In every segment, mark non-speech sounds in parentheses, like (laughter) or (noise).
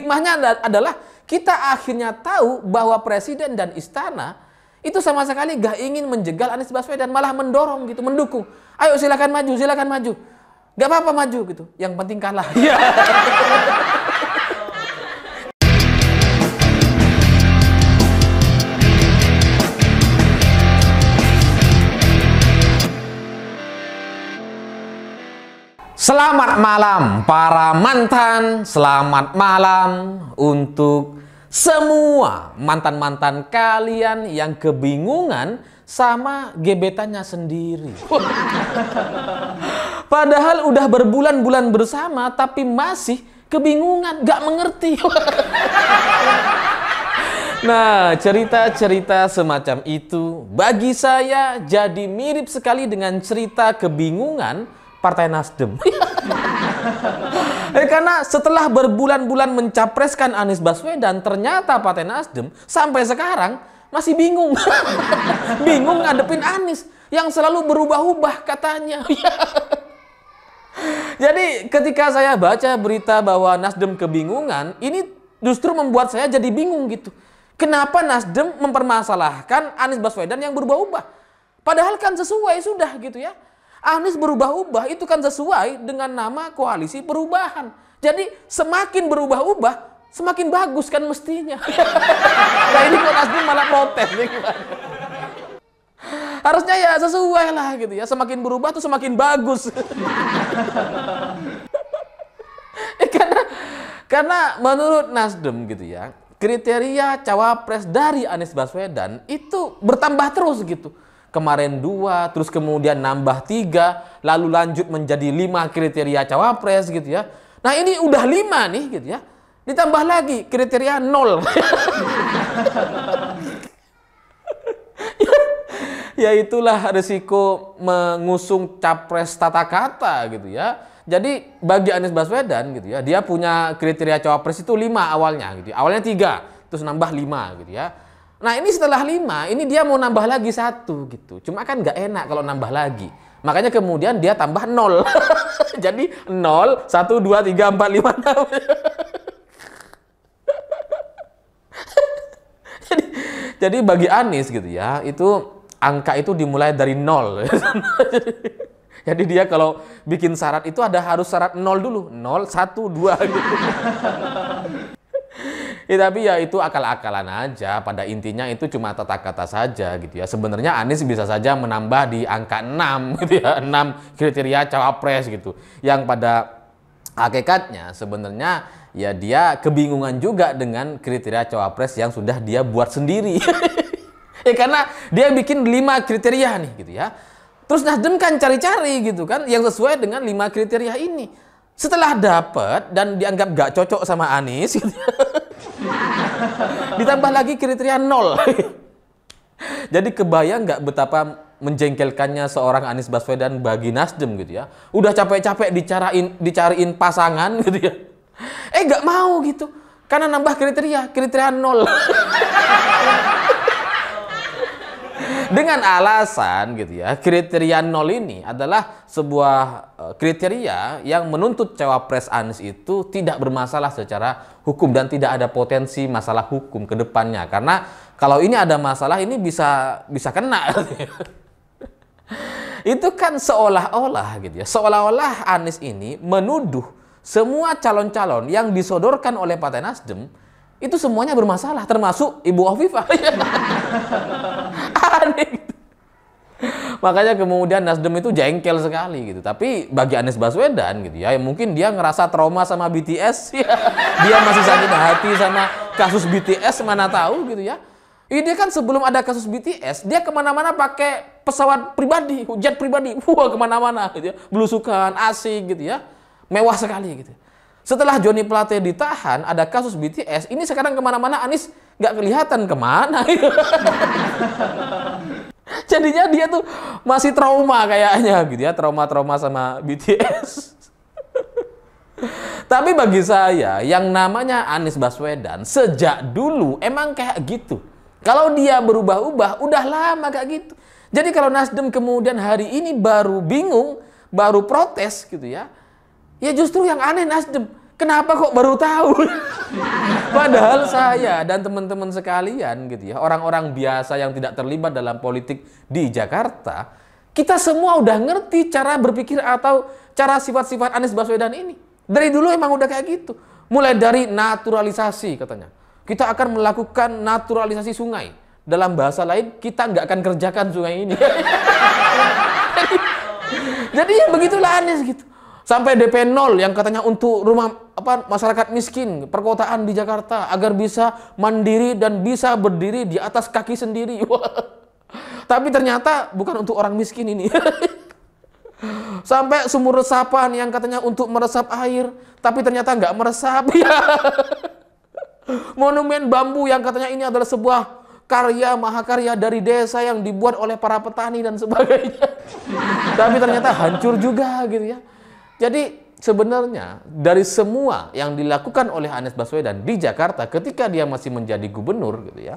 Hikmahnya adalah kita akhirnya tahu bahwa presiden dan istana itu sama sekali gak ingin menjegal Anies Baswedan, malah mendorong gitu, mendukung. Ayo silakan maju, silakan maju. Gak apa-apa maju gitu. Yang penting kalah. Iya. (laughs) Selamat malam para mantan, selamat malam untuk semua mantan-mantan kalian yang kebingungan sama gebetannya sendiri. (laughs) Padahal udah berbulan-bulan bersama tapi masih kebingungan, gak mengerti. (laughs) Nah, cerita-cerita semacam itu bagi saya jadi mirip sekali dengan cerita kebingungan Partai Nasdem. eh, karena setelah berbulan-bulan mencapreskan Anies Baswedan, ternyata Partai Nasdem sampai sekarang masih bingung. (laughs) bingung ngadepin Anies yang selalu berubah-ubah katanya. (laughs) Jadi ketika saya baca berita bahwa Nasdem kebingungan, ini justru membuat saya jadi bingung gitu. Kenapa Nasdem mempermasalahkan Anies Baswedan yang berubah-ubah? Padahal kan sesuai sudah gitu ya. Anies berubah-ubah itu kan sesuai dengan nama koalisi perubahan. Jadi semakin berubah-ubah, semakin bagus kan mestinya. (laughs) nah ini kok Nasdem malah protes nih Harusnya ya sesuai lah gitu ya. Semakin berubah tuh semakin bagus. (laughs) eh, karena karena menurut Nasdem gitu ya, kriteria cawapres dari Anies Baswedan itu bertambah terus gitu kemarin dua, terus kemudian nambah tiga, lalu lanjut menjadi lima kriteria cawapres gitu ya. Nah ini udah lima nih gitu ya. Ditambah lagi kriteria nol. (laughs) ya itulah resiko mengusung capres tata kata gitu ya. Jadi bagi Anies Baswedan gitu ya, dia punya kriteria cawapres itu lima awalnya gitu. Ya. Awalnya tiga, terus nambah lima gitu ya. Nah ini setelah lima, ini dia mau nambah lagi satu gitu. Cuma kan nggak enak kalau nambah lagi. Makanya kemudian dia tambah nol. (laughs) Jadi nol, satu, dua, tiga, empat, lima, enam. (laughs) jadi, jadi bagi Anies gitu ya, itu angka itu dimulai dari nol. (laughs) Jadi dia kalau bikin syarat itu ada harus syarat nol dulu, nol, satu, dua gitu. Ya tapi ya itu akal-akalan aja. Pada intinya itu cuma tata kata saja gitu ya. Sebenarnya Anies bisa saja menambah di angka 6 (laughs) gitu ya. 6 kriteria cawapres gitu. Yang pada hakikatnya sebenarnya ya dia kebingungan juga dengan kriteria cawapres yang sudah dia buat sendiri. (laughs) ya karena dia bikin 5 kriteria nih gitu ya. Terus Nasdem kan cari-cari gitu kan yang sesuai dengan 5 kriteria ini. Setelah dapat dan dianggap gak cocok sama Anies, gitu, (laughs) ditambah lagi kriteria nol. (laughs) Jadi kebayang gak betapa menjengkelkannya seorang Anies Baswedan bagi Nasdem gitu ya. Udah capek-capek dicariin, dicariin pasangan gitu ya. Eh gak mau gitu. Karena nambah kriteria, kriteria nol. (laughs) dengan alasan gitu ya kriteria nol ini adalah sebuah e, kriteria yang menuntut cawapres Anies itu tidak bermasalah secara hukum dan tidak ada potensi masalah hukum ke depannya karena kalau ini ada masalah ini bisa bisa kena (laughs) itu kan seolah-olah gitu ya seolah-olah Anies ini menuduh semua calon-calon yang disodorkan oleh Partai Nasdem itu semuanya bermasalah termasuk Ibu Afifah (laughs) Makanya kemudian Nasdem itu jengkel sekali gitu. Tapi bagi Anies Baswedan gitu ya, ya mungkin dia ngerasa trauma sama BTS ya. (laughs) Dia masih sakit hati sama kasus BTS mana tahu gitu ya. Ini kan sebelum ada kasus BTS, dia kemana-mana pakai pesawat pribadi, jet pribadi, wah kemana-mana gitu ya. Belusukan, asik gitu ya. Mewah sekali gitu. Setelah Johnny Plate ditahan, ada kasus BTS, ini sekarang kemana-mana Anies nggak kelihatan kemana. Gitu. (laughs) jadinya dia tuh masih trauma kayaknya gitu ya trauma-trauma sama BTS (laughs) tapi bagi saya yang namanya Anies Baswedan sejak dulu emang kayak gitu kalau dia berubah-ubah udah lama kayak gitu jadi kalau Nasdem kemudian hari ini baru bingung baru protes gitu ya ya justru yang aneh Nasdem Kenapa kok baru tahu? (laughs) Padahal saya dan teman-teman sekalian gitu ya, orang-orang biasa yang tidak terlibat dalam politik di Jakarta, kita semua udah ngerti cara berpikir atau cara sifat-sifat Anies Baswedan ini. Dari dulu emang udah kayak gitu. Mulai dari naturalisasi katanya. Kita akan melakukan naturalisasi sungai. Dalam bahasa lain, kita nggak akan kerjakan sungai ini. (laughs) jadi, jadi ya begitulah Anies gitu. Sampai DP 0 yang katanya untuk rumah apa masyarakat miskin perkotaan di Jakarta agar bisa mandiri dan bisa berdiri di atas kaki sendiri. (laughs) Tapi ternyata bukan untuk orang miskin ini. (laughs) Sampai sumur resapan yang katanya untuk meresap air, tapi ternyata nggak meresap. (laughs) Ya. Monumen bambu yang katanya ini adalah sebuah karya mahakarya dari desa yang dibuat oleh para petani dan sebagainya. Tapi ternyata hancur juga gitu ya. Jadi sebenarnya dari semua yang dilakukan oleh Anies Baswedan di Jakarta ketika dia masih menjadi gubernur gitu ya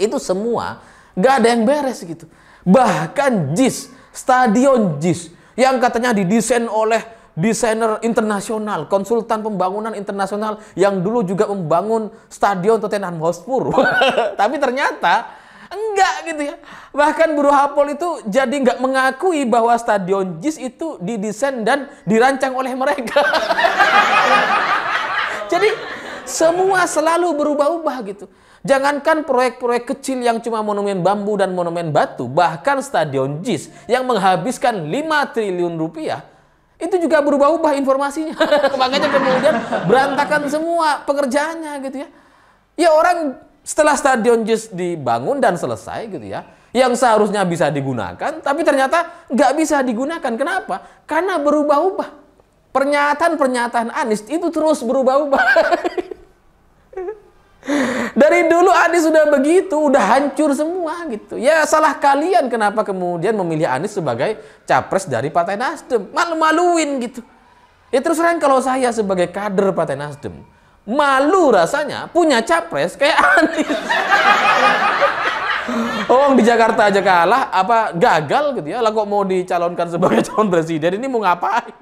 itu semua gak ada yang beres gitu bahkan JIS stadion JIS yang katanya didesain oleh desainer internasional, konsultan pembangunan internasional yang dulu juga membangun stadion Tottenham Hotspur. (laughs) Tapi ternyata Enggak gitu ya. Bahkan Buru Hapol itu jadi nggak mengakui bahwa Stadion JIS itu didesain dan dirancang oleh mereka. (laughs) jadi semua selalu berubah-ubah gitu. Jangankan proyek-proyek kecil yang cuma monumen bambu dan monumen batu, bahkan Stadion JIS yang menghabiskan 5 triliun rupiah, itu juga berubah-ubah informasinya. (laughs) Makanya kemudian berantakan semua pekerjaannya gitu ya. Ya orang setelah stadion JUS dibangun dan selesai gitu ya, yang seharusnya bisa digunakan, tapi ternyata nggak bisa digunakan. Kenapa? Karena berubah-ubah. Pernyataan-pernyataan Anies itu terus berubah-ubah. (laughs) Dari dulu Anies sudah begitu, udah hancur semua gitu. Ya salah kalian kenapa kemudian memilih Anies sebagai capres dari Partai Nasdem. Malu-maluin gitu. Ya terus terang kalau saya sebagai kader Partai Nasdem, malu rasanya punya capres kayak (laughs) Anies. Orang di Jakarta aja kalah, apa gagal gitu ya? Lah kok mau dicalonkan sebagai (laughs) calon presiden ini mau ngapain?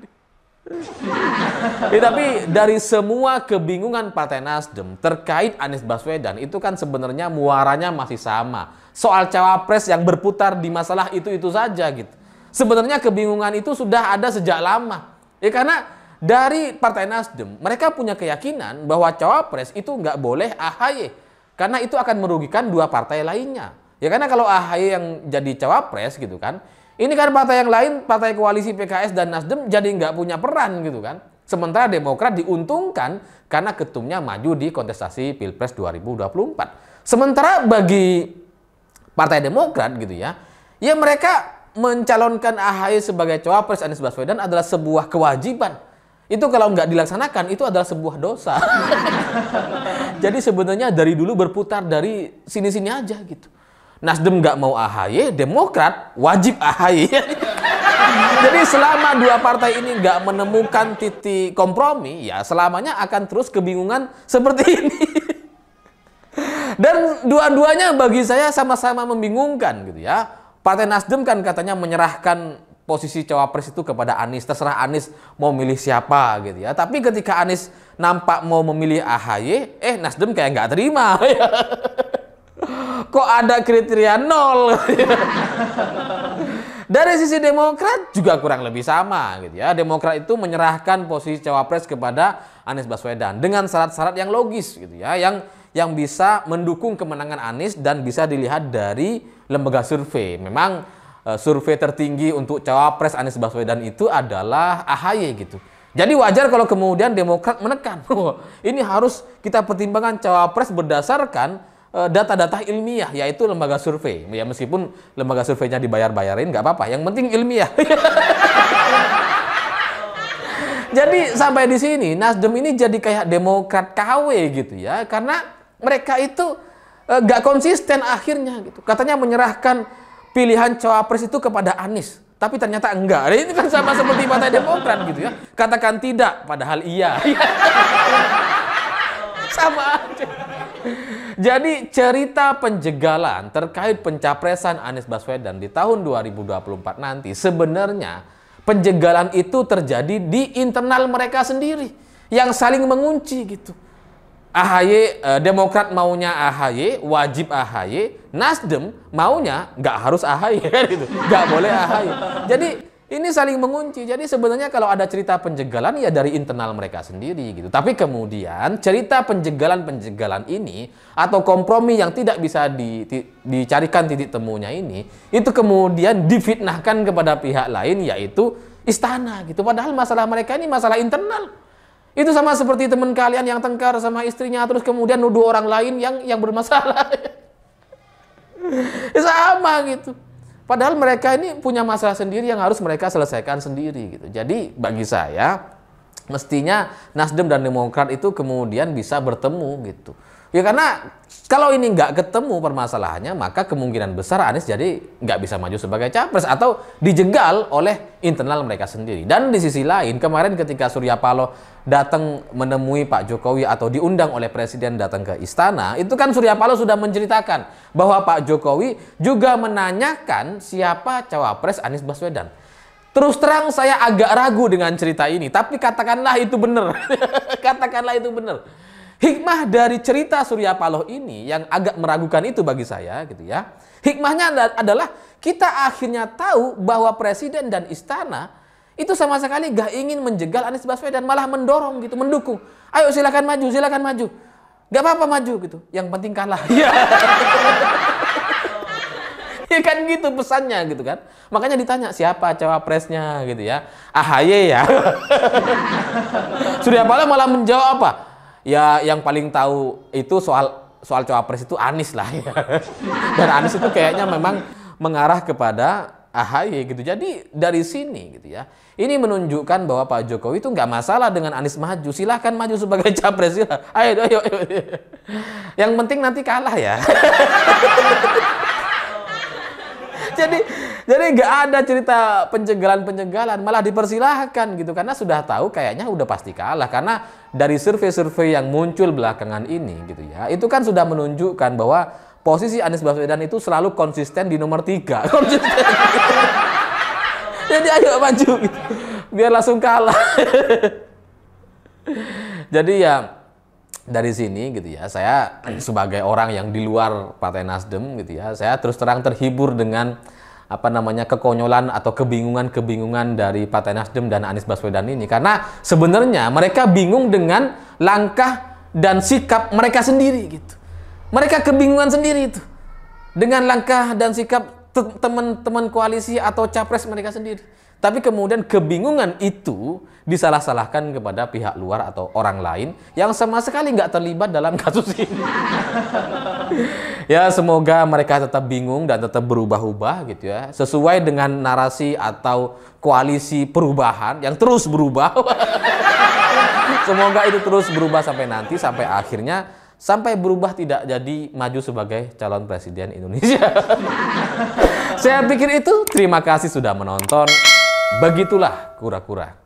ya, tapi dari semua kebingungan Partai Nasdem terkait Anies Baswedan itu kan sebenarnya muaranya masih sama. Soal cawapres yang berputar di masalah itu-itu saja gitu. Sebenarnya kebingungan itu sudah ada sejak lama. Ya karena dari Partai Nasdem, mereka punya keyakinan bahwa cawapres itu nggak boleh AHY karena itu akan merugikan dua partai lainnya. Ya karena kalau AHY yang jadi cawapres gitu kan, ini kan partai yang lain, partai koalisi PKS dan Nasdem jadi nggak punya peran gitu kan. Sementara Demokrat diuntungkan karena ketumnya maju di kontestasi Pilpres 2024. Sementara bagi Partai Demokrat gitu ya, ya mereka mencalonkan AHY sebagai cawapres Anies Baswedan adalah sebuah kewajiban itu kalau nggak dilaksanakan itu adalah sebuah dosa. (laughs) Jadi sebenarnya dari dulu berputar dari sini-sini aja gitu. Nasdem nggak mau AHY, Demokrat wajib AHY. (laughs) Jadi selama dua partai ini nggak menemukan titik kompromi, ya selamanya akan terus kebingungan seperti (laughs) ini. Dan dua-duanya bagi saya sama-sama membingungkan gitu ya. Partai Nasdem kan katanya menyerahkan posisi cawapres itu kepada Anies. Terserah Anies mau milih siapa gitu ya. Tapi ketika Anies nampak mau memilih AHY, eh Nasdem kayak nggak terima. (laughs) Kok ada kriteria nol? (laughs) Dari sisi Demokrat juga kurang lebih sama gitu ya. Demokrat itu menyerahkan posisi cawapres kepada Anies Baswedan dengan syarat-syarat yang logis gitu ya, yang yang bisa mendukung kemenangan Anies dan bisa dilihat dari lembaga survei. Memang Eh, survei tertinggi untuk cawapres Anies Baswedan itu adalah AHY gitu. Jadi wajar kalau kemudian Demokrat menekan, (laughs) ini harus kita pertimbangkan cawapres berdasarkan eh, data-data ilmiah yaitu lembaga survei ya meskipun lembaga surveinya dibayar-bayarin nggak apa-apa yang penting ilmiah (laughs) jadi sampai di sini Nasdem ini jadi kayak Demokrat KW gitu ya karena mereka itu eh, nggak konsisten akhirnya gitu katanya menyerahkan pilihan cawapres itu kepada Anies. Tapi ternyata enggak. Ini kan sama seperti Partai Demokrat gitu ya. Katakan tidak, padahal iya. (laughs) sama aja. Jadi cerita penjegalan terkait pencapresan Anies Baswedan di tahun 2024 nanti sebenarnya penjegalan itu terjadi di internal mereka sendiri yang saling mengunci gitu. AHY eh, Demokrat maunya AHY, wajib AHY, Nasdem maunya nggak harus AHY (laughs) kan gitu, nggak boleh AHY. Jadi ini saling mengunci. Jadi sebenarnya kalau ada cerita penjegalan ya dari internal mereka sendiri gitu. Tapi kemudian cerita penjegalan-penjegalan ini atau kompromi yang tidak bisa di, di, dicarikan titik temunya ini itu kemudian difitnahkan kepada pihak lain yaitu istana gitu. Padahal masalah mereka ini masalah internal itu sama seperti teman kalian yang tengkar sama istrinya terus kemudian nuduh orang lain yang yang bermasalah. (laughs) sama gitu. Padahal mereka ini punya masalah sendiri yang harus mereka selesaikan sendiri gitu. Jadi bagi saya mestinya Nasdem dan Demokrat itu kemudian bisa bertemu gitu. Ya karena kalau ini nggak ketemu permasalahannya, maka kemungkinan besar Anies jadi nggak bisa maju sebagai capres atau dijegal oleh internal mereka sendiri. Dan di sisi lain, kemarin ketika Surya Paloh datang menemui Pak Jokowi atau diundang oleh Presiden datang ke istana, itu kan Surya Paloh sudah menceritakan bahwa Pak Jokowi juga menanyakan siapa cawapres Anies Baswedan. Terus terang saya agak ragu dengan cerita ini, tapi katakanlah itu benar. (laughs) katakanlah itu benar. Hikmah dari cerita Surya Paloh ini yang agak meragukan itu bagi saya gitu ya. Hikmahnya adalah kita akhirnya tahu bahwa presiden dan istana itu sama sekali gak ingin menjegal Anies Baswedan malah mendorong gitu, mendukung. Ayo silakan maju, silakan maju. Gak apa-apa maju gitu. Yang penting kalah. (laughs) Iya. ya kan gitu pesannya gitu kan. Makanya ditanya siapa cawapresnya gitu ya. Ahaye ya. (laughs) Surya Paloh malah menjawab apa? ya yang paling tahu itu soal soal cawapres itu Anies lah ya. (laughs) Dan Anies itu kayaknya memang mengarah kepada AHY gitu. Jadi dari sini gitu ya. Ini menunjukkan bahwa Pak Jokowi itu nggak masalah dengan Anies maju. Silahkan maju sebagai (laughs) capres. Silahkan. Ya. Ayo, ayo, ayo. Yang penting nanti kalah ya. (laughs) Jadi jadi nggak ada cerita pencegalan-pencegalan, malah dipersilahkan gitu karena sudah tahu kayaknya udah pasti kalah karena dari survei-survei yang muncul belakangan ini gitu ya. Itu kan sudah menunjukkan bahwa posisi Anies Baswedan itu selalu konsisten di nomor tiga. (laughs) Jadi ayo maju gitu. Biar langsung kalah. (laughs) Jadi ya dari sini gitu ya saya sebagai orang yang di luar partai Nasdem gitu ya saya terus terang terhibur dengan apa namanya kekonyolan atau kebingungan-kebingungan dari Partai Nasdem dan Anies Baswedan ini karena sebenarnya mereka bingung dengan langkah dan sikap mereka sendiri gitu. Mereka kebingungan sendiri itu dengan langkah dan sikap teman-teman koalisi atau capres mereka sendiri. Tapi kemudian kebingungan itu disalah-salahkan kepada pihak luar atau orang lain yang sama sekali nggak terlibat dalam kasus ini. Ya semoga mereka tetap bingung dan tetap berubah-ubah gitu ya. Sesuai dengan narasi atau koalisi perubahan yang terus berubah. (laughs) semoga itu terus berubah sampai nanti sampai akhirnya sampai berubah tidak jadi maju sebagai calon presiden Indonesia. (laughs) Saya pikir itu. Terima kasih sudah menonton. Begitulah kura-kura.